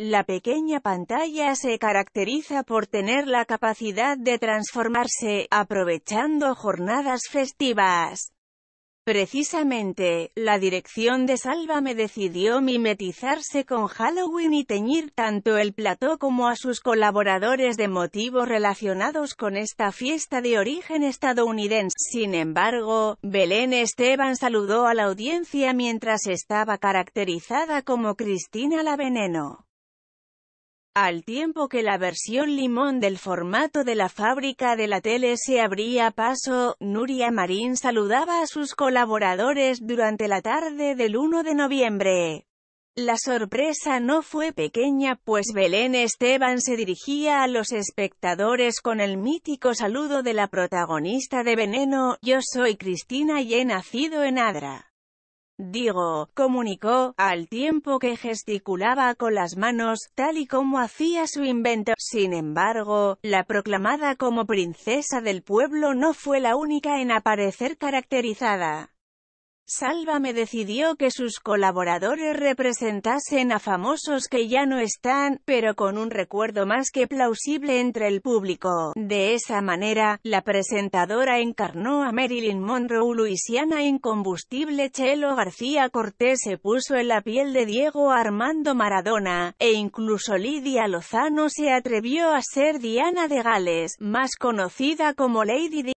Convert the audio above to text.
La pequeña pantalla se caracteriza por tener la capacidad de transformarse, aprovechando jornadas festivas. Precisamente, la dirección de me decidió mimetizarse con Halloween y teñir tanto el plató como a sus colaboradores de motivos relacionados con esta fiesta de origen estadounidense. Sin embargo, Belén Esteban saludó a la audiencia mientras estaba caracterizada como Cristina la Veneno al tiempo que la versión limón del formato de la fábrica de la tele se abría paso, Nuria Marín saludaba a sus colaboradores durante la tarde del 1 de noviembre. La sorpresa no fue pequeña, pues Belén Esteban se dirigía a los espectadores con el mítico saludo de la protagonista de Veneno, Yo soy Cristina y he nacido en Adra. Digo, comunicó, al tiempo que gesticulaba con las manos, tal y como hacía su invento. Sin embargo, la proclamada como princesa del pueblo no fue la única en aparecer caracterizada. Sálvame decidió que sus colaboradores representasen a famosos que ya no están, pero con un recuerdo más que plausible entre el público. De esa manera, la presentadora encarnó a Marilyn Monroe Luisiana combustible, Chelo García Cortés se puso en la piel de Diego Armando Maradona, e incluso Lidia Lozano se atrevió a ser Diana de Gales, más conocida como Lady Di